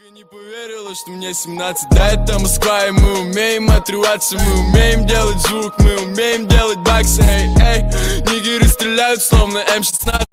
Сука, не поверила, что мне 17 Да, это Москва, и мы умеем отрываться Мы умеем делать звук, мы умеем делать баксы Эй, эй, нигеры стреляют, словно М16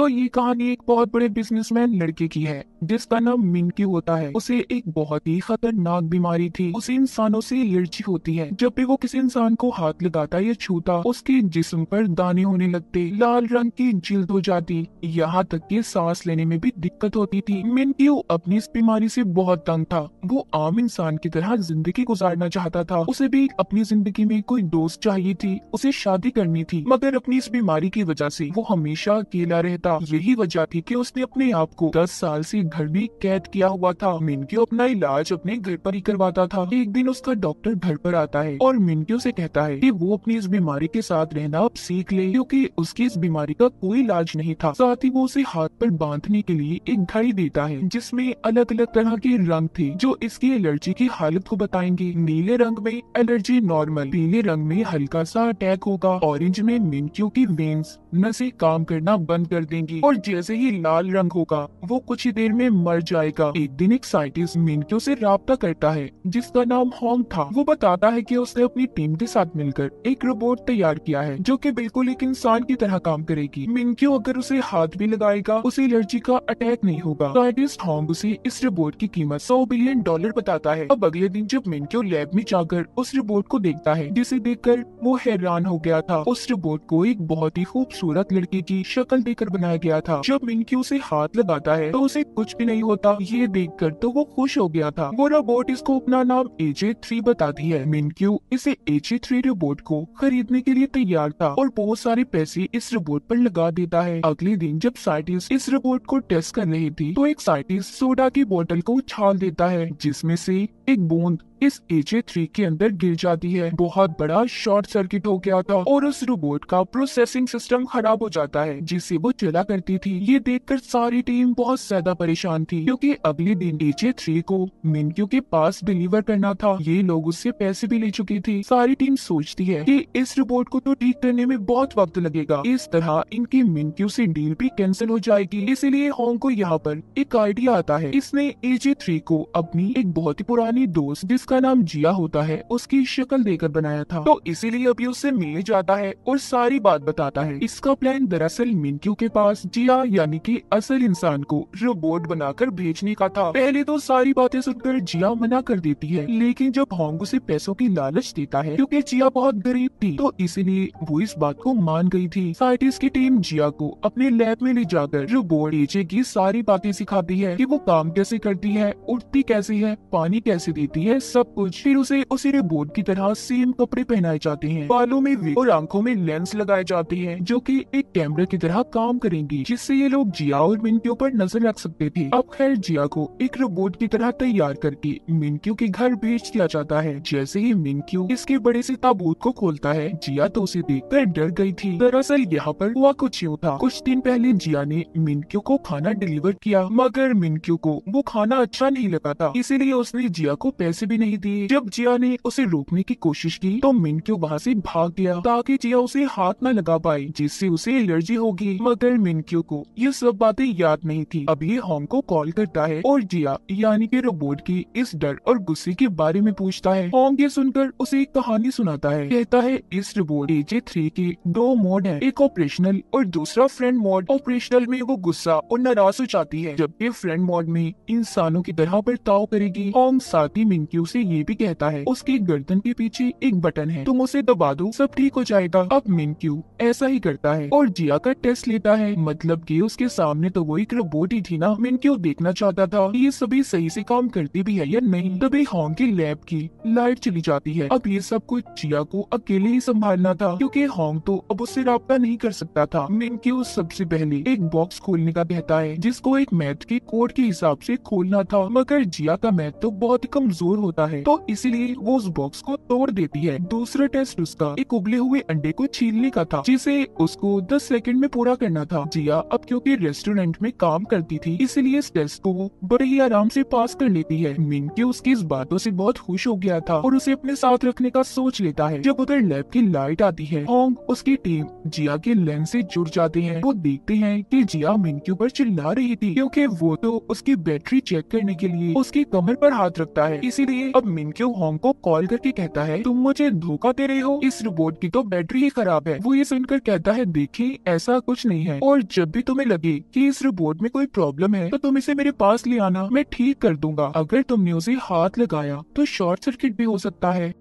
तो ये कहानी एक बहुत बड़े बिजनेसमैन लड़के की है जिसका नाम मिनकी होता है उसे एक बहुत ही खतरनाक बीमारी थी उसे इंसानों से एलर्जी होती है जब भी वो किसी इंसान को हाथ लगाता या छूता उसके जिस्म पर दाने होने लगते लाल रंग की जिल्द हो जाती यहाँ तक कि सांस लेने में भी दिक्कत होती थी मिनकी अपनी इस बीमारी से बहुत तंग था वो आम इंसान की तरह जिंदगी गुजारना चाहता था उसे भी अपनी जिंदगी में कोई दोस्त चाहिए थी उसे शादी करनी थी मगर अपनी इस बीमारी की वजह से वो हमेशा अकेला रहता था यही वजह थी कि उसने अपने आप को 10 साल से घर में कैद किया हुआ था मिनकियो अपना इलाज अपने घर पर ही करवाता था एक दिन उसका डॉक्टर घर पर आता है और मिनकियो से कहता है कि वो अपनी इस बीमारी के साथ रहना अब सीख ले क्योंकि उसकी इस बीमारी का कोई इलाज नहीं था साथ ही वो उसे हाथ पर बांधने के लिए एक घड़ी देता है जिसमे अलग अलग तरह के रंग थे जो इसकी एलर्जी की हालत को बताएंगे नीले रंग में एलर्जी नॉर्मल पीले रंग में हल्का सा अटैक होगा ऑरेंज में मिनकियो की वेन्स नशे काम करना बंद कर दे करेंगी और जैसे ही लाल रंग होगा वो कुछ ही देर में मर जाएगा एक दिन एक साइंटिस्ट मिनक्यो से रहा करता है जिसका नाम हॉन्ग था वो बताता है कि उसने अपनी टीम के साथ मिलकर एक रोबोट तैयार किया है जो कि बिल्कुल एक इंसान की तरह काम करेगी मिनक्यो अगर उसे हाथ भी लगाएगा उसे एलर्जी का अटैक नहीं होगा साइंटिस्ट हॉन्ग उसे इस रोबोट की कीमत सौ बिलियन डॉलर बताता है अब अगले दिन जब मिनक्यो लैब में जाकर उस रोबोट को देखता है जिसे देख वो हैरान हो गया था उस रोबोट को एक बहुत ही खूबसूरत लड़की की शक्ल देकर बनाया गया था जब मिनकी उसे हाथ लगाता है तो उसे कुछ भी नहीं होता ये देख कर तो वो खुश हो गया था वो रोबोट इसको अपना नाम एजे थ्री बताती है मिनक्यू इसे एजे थ्री रोबोट को खरीदने के लिए तैयार था और बहुत सारे पैसे इस रोबोट पर लगा देता है अगले दिन जब साइंटिस्ट इस रोबोट को टेस्ट कर रही थी तो एक साइंटिस्ट सोडा की बोतल को उछाल देता है जिसमे से एक बूंद इस एजे थ्री के अंदर गिर जाती है बहुत बड़ा शॉर्ट सर्किट हो गया था और उस रोबोट का प्रोसेसिंग सिस्टम खराब हो जाता है जिससे वो चला करती थी ये देखकर सारी टीम बहुत ज्यादा परेशान थी क्योंकि अगले दिन एजे थ्री को मिनक्यू के पास डिलीवर करना था ये लोग उससे पैसे भी ले चुकी थी सारी टीम सोचती है की इस रोबोट को तो ठीक करने में बहुत वक्त लगेगा इस तरह इनकी मिनक्यू ऐसी डील भी कैंसिल हो जाएगी इसीलिए होंग को यहाँ पर एक आइडिया आता है इसने एजे थ्री को अपनी एक बहुत ही पुरानी दोस्त जिसका नाम जिया होता है उसकी शक्ल देकर बनाया था तो इसीलिए अभी उससे मिलने जाता है और सारी बात बताता है इसका प्लान दरअसल मिनक्यू के पास जिया यानी कि असल इंसान को रोबोट बनाकर भेजने का था पहले तो सारी बातें सुनकर जिया मना कर देती है लेकिन जब होंग उसे पैसों की लालच देता है क्यूँकी जिया बहुत गरीब थी तो इसीलिए वो इस बात को मान गई थी साइंटिस्ट की टीम जिया को अपने लैब में ले जाकर रोबोट एजे की सारी बातें सिखाती है की वो काम कैसे करती है उठती कैसी है पानी कैसे देती है सब सब कुछ फिर उसे उसी रोबोट की तरह सेम कपड़े पहनाए जाते हैं बालों में वे और आंखों में लेंस लगाए जाते हैं जो कि एक कैमरे की तरह काम करेंगी जिससे ये लोग जिया और मिनक्यू पर नजर रख सकते थे अब खैर जिया को एक रोबोट की तरह तैयार करके मिनक्यू के घर भेज दिया जाता है जैसे ही मिनक्यू इसके बड़े से ताबूत को खोलता है जिया तो उसे देख कर डर गई थी दरअसल यहाँ पर हुआ कुछ यूँ था कुछ दिन पहले जिया ने मिनक्यू को खाना डिलीवर किया मगर मिनक्यू को वो खाना अच्छा नहीं लगा था इसीलिए उसने जिया को पैसे भी नहीं नहीं दिए जब जिया ने उसे रोकने की कोशिश की तो मिनक्यू वहाँ से भाग गया ताकि जिया उसे हाथ न लगा पाए जिससे उसे एलर्जी होगी मगर मिनक्यू को ये सब बातें याद नहीं थी अब ये हॉन्ग को कॉल करता है और जिया यानी कि रोबोट की इस डर और गुस्से के बारे में पूछता है हॉन्ग ये सुनकर उसे एक कहानी सुनाता है कहता है इस रोबोट एजे थ्री के दो मोड है एक ऑपरेशनल और दूसरा फ्रेंड मोड ऑपरेशनल में वो गुस्सा और नाराज हो जाती है जबकि फ्रेंड मोड में इंसानों की तरह बर्ताव करेगी हॉन्ग साथ ही मिनक्यू से उसे ये भी कहता है उसके गर्दन के पीछे एक बटन है तुम उसे दबा दो सब ठीक हो जाएगा अब मिन क्यू ऐसा ही करता है और जिया का टेस्ट लेता है मतलब कि उसके सामने तो वो एक रोबोट ही थी ना मिन क्यू देखना चाहता था ये सभी सही से काम करती भी है या नहीं तभी हॉन्ग की लैब की लाइट चली जाती है अब ये सब कुछ जिया को अकेले ही संभालना था क्योंकि हॉन्ग तो अब उससे रहा नहीं कर सकता था मिन क्यू सबसे पहले एक बॉक्स खोलने का कहता है जिसको एक मैथ के कोड के हिसाब से खोलना था मगर जिया का मैथ तो बहुत कमजोर होता होता है तो इसीलिए वो उस बॉक्स को तोड़ देती है दूसरा टेस्ट उसका एक उबले हुए अंडे को छीलने का था जिसे उसको दस सेकेंड में पूरा करना था जिया अब क्योंकि रेस्टोरेंट में काम करती थी इसीलिए इस टेस्ट को बड़े ही आराम से पास कर लेती है मिनकी उसकी इस बातों ऐसी बहुत खुश हो गया था और उसे अपने साथ रखने का सोच लेता है जब उधर लैब की लाइट आती है होंग उसकी टीम जिया के लेंस से जुड़ जाते हैं वो देखते हैं कि जिया मिनकी ऊपर चिल्ला रही थी क्योंकि वो तो उसकी बैटरी चेक करने के लिए उसकी कमर पर हाथ रखता है इसीलिए अब मिनक्यू होंग को कॉल करके कहता है तुम मुझे धोखा दे रहे हो इस रोबोट की तो बैटरी ही खराब है वो ये सुनकर कहता है देखिए ऐसा कुछ नहीं है और जब भी तुम्हें लगे कि इस रोबोट में कोई प्रॉब्लम है तो तुम इसे मेरे पास ले आना मैं ठीक कर दूंगा अगर तुमने उसे हाथ लगाया तो शॉर्ट सर्किट भी हो सकता है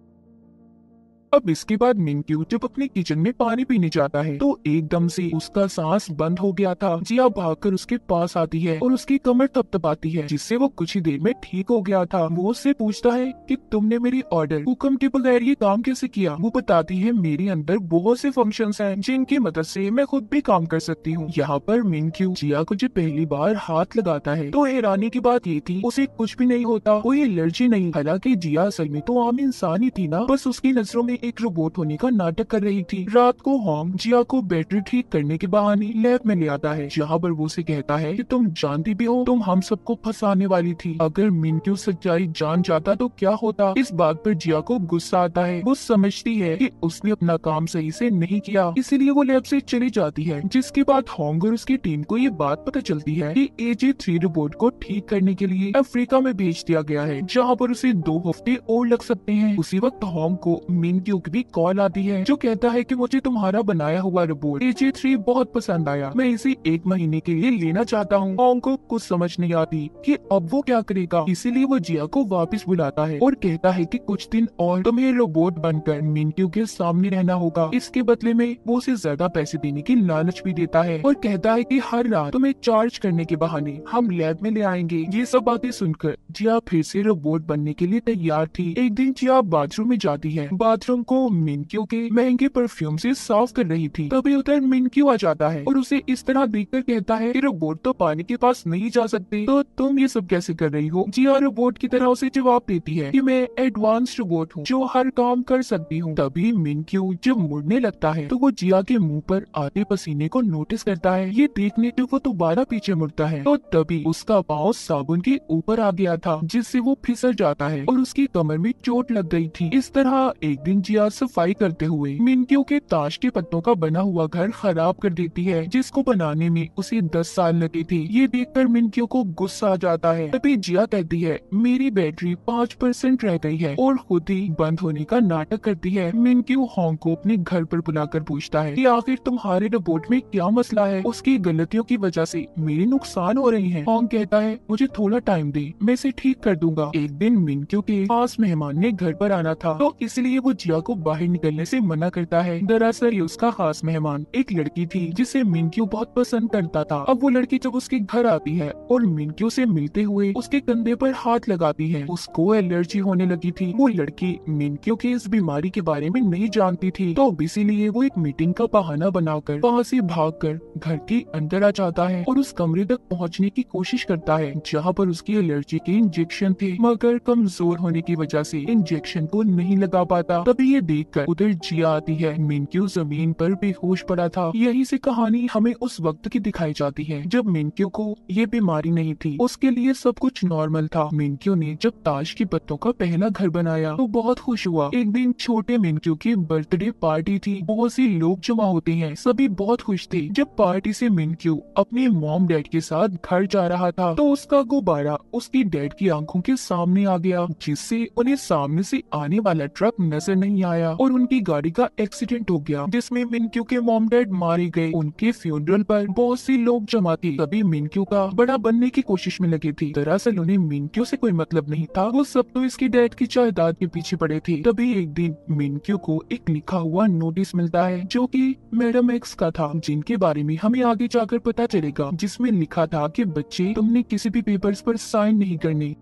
अब इसके बाद मिंक्यू जब अपने किचन में पानी पीने जाता है तो एकदम से उसका सांस बंद हो गया था जिया भागकर उसके पास आती है और उसकी कमर तपाती है जिससे वो कुछ ही देर में ठीक हो गया था वो उससे पूछता है कि तुमने मेरी ऑर्डर हुक्म के बगैर ये काम कैसे किया वो बताती है मेरे अंदर बहुत से फंक्शन है जिनकी मदद से मैं खुद भी काम कर सकती हूँ यहाँ पर मिंक्यू जिया को जब पहली बार हाथ लगाता है तो हैरानी की बात ये थी उसे कुछ भी नहीं होता कोई एलर्जी नहीं हालांकि जिया असल में तो आम इंसान ही थी ना बस उसकी नजरों में एक रोबोट होने का नाटक कर रही थी रात को हॉन्ग जिया को बैटरी ठीक करने के बहाने लैब में ले आता है जहाँ पर वो उसे कहता है कि तुम जानती भी हो तुम हम सबको फंसाने वाली थी अगर मिनक्यू सच्चाई जान जाता तो क्या होता इस बात पर जिया को गुस्सा आता है वो समझती है कि उसने अपना काम सही से नहीं किया इसीलिए वो लैब से चली जाती है जिसके बाद हॉन्ग और उसकी टीम को ये बात पता चलती है कि एजी थ्री रोबोट को ठीक करने के लिए अफ्रीका में भेज दिया गया है जहाँ पर उसे दो हफ्ते और लग सकते हैं उसी वक्त हॉन्ग को मिन क्यूक भी कॉल आती है जो कहता है कि मुझे तुम्हारा बनाया हुआ रोबोट एजे थ्री बहुत पसंद आया मैं इसे एक महीने के लिए लेना चाहता हूँ ऑन को कुछ समझ नहीं आती कि अब वो क्या करेगा इसीलिए वो जिया को वापस बुलाता है और कहता है की कुछ दिन और तुम्हें रोबोट बनकर मिनक्यू के सामने रहना होगा इसके बदले में वो उसे ज्यादा पैसे देने की लालच भी देता है और कहता है कि हर रात तुम्हें चार्ज करने के बहाने हम लैब में ले आएंगे ये सब बातें सुनकर जिया फिर से रोबोट बनने के लिए तैयार थी एक दिन जिया बाथरूम में जाती है बाथरूम आलम को मिनक्यू के महंगे परफ्यूम से साफ कर रही थी तभी उधर मिनक्यू आ जाता है और उसे इस तरह देख कर कहता है की रोबोट तो पानी के पास नहीं जा सकते तो तुम ये सब कैसे कर रही हो जिया हाँ, रोबोट की तरह उसे जवाब देती है की मैं एडवांस रोबोट हूँ जो हर काम कर सकती हूँ तभी मिनक्यू जब मुड़ने लगता है तो वो जिया के मुँह पर आते पसीने को नोटिस करता है ये देखने तो वो दोबारा पीछे मुड़ता है तो तभी उसका पाव साबुन के ऊपर आ गया था जिससे वो फिसल जाता है और उसकी कमर में चोट लग गई थी इस तरह एक दिन जियार सफाई करते हुए मिनटियों के ताश के पत्तों का बना हुआ घर खराब कर देती है जिसको बनाने में उसे दस साल लगे थे ये कर मिनटियों को गुस्सा आ जाता है तभी जिया कहती है मेरी बैटरी पाँच परसेंट रह गई है और खुद ही बंद होने का नाटक करती है मिनक्यू हॉन्ग को अपने घर पर बुलाकर पूछता है कि आखिर तुम्हारे रिपोर्ट में क्या मसला है उसकी गलतियों की वजह से मेरे नुकसान हो रही है हॉन्ग कहता है मुझे थोड़ा टाइम दे मैं इसे ठीक कर दूंगा एक दिन मिनक्यू के पास मेहमान ने घर पर आना था तो इसलिए वो जिया मिनक्यूरा को बाहर निकलने से मना करता है दरअसल ये उसका खास मेहमान एक लड़की थी जिसे मिनक्यू बहुत पसंद करता था अब वो लड़की जब उसके घर आती है और मिनक्यू से मिलते हुए उसके कंधे पर हाथ लगाती है उसको एलर्जी होने लगी थी वो लड़की मिनक्यू की इस बीमारी के बारे में नहीं जानती थी तो इसीलिए वो एक मीटिंग का बहाना बनाकर वहाँ से कर घर के अंदर आ जाता है और उस कमरे तक पहुँचने की कोशिश करता है जहाँ पर उसकी एलर्जी के इंजेक्शन थे मगर कमजोर होने की वजह से इंजेक्शन को नहीं लगा पाता तभी ये देखकर उधर जिया आती है मिनक्यू जमीन पर बेहोश पड़ा था यही से कहानी हमें उस वक्त की दिखाई जाती है जब मिनक्यू को ये बीमारी नहीं थी उसके लिए सब कुछ नॉर्मल था मिनक्यू ने जब ताश की पत्तों का पहला घर बनाया तो बहुत खुश हुआ एक दिन छोटे मिनक्यू की बर्थडे पार्टी थी बहुत से लोग जमा होते हैं सभी बहुत खुश थे जब पार्टी से मिनक्यू अपने मॉम डैड के साथ घर जा रहा था तो उसका गुब्बारा उसकी डैड की आंखों के सामने आ गया जिससे उन्हें सामने से आने वाला ट्रक नजर नहीं नहीं आया और उनकी गाड़ी का एक्सीडेंट हो गया जिसमें मिनक्यू के मॉम डैड मारे गए उनके फ्यूनरल पर बहुत सी लोग जमा थे तभी मिनक्यू का बड़ा बनने की कोशिश में लगे थी दरअसल उन्हें मिनक्यू से कोई मतलब नहीं था वो सब तो इसके डैड की जायदाद के पीछे पड़े थे तभी एक दिन मिनक्यू को एक लिखा हुआ नोटिस मिलता है जो की मैडम एक्स का था जिनके बारे में हमें आगे जाकर पता चलेगा जिसमे लिखा था की बच्चे तुमने किसी भी पेपर्स पर साइन नहीं करने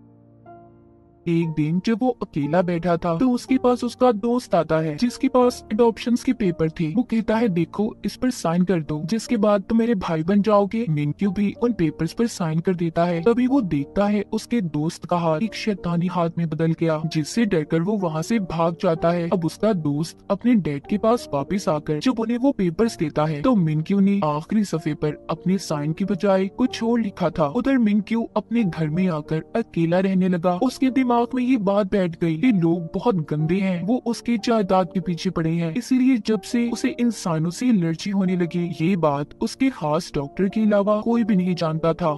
एक दिन जब वो अकेला बैठा था तो उसके पास उसका दोस्त आता है जिसके पास एडोप्शन के पेपर थे वो कहता है देखो इस पर साइन कर दो जिसके बाद तुम मेरे भाई बन जाओगे मिनक्यू भी उन पेपर्स पर साइन कर देता है तभी वो देखता है उसके दोस्त का हाथ एक शैतानी हाथ में बदल गया जिससे डरकर वो वहाँ से भाग जाता है अब उसका दोस्त अपने डैड के पास वापिस आकर जब उन्हें वो पेपर्स देता है तो मिनक्यू ने आखिरी सफे पर अपने साइन की बजाय कुछ और लिखा था उधर मिनक्यू अपने घर में आकर अकेला रहने लगा उसके दिमाग दिमाग में ये बात बैठ गई कि लोग बहुत गंदे हैं वो उसके जायदाद के पीछे पड़े हैं इसीलिए जब से उसे इंसानों से एलर्जी होने लगी ये बात उसके खास डॉक्टर के अलावा कोई भी नहीं जानता था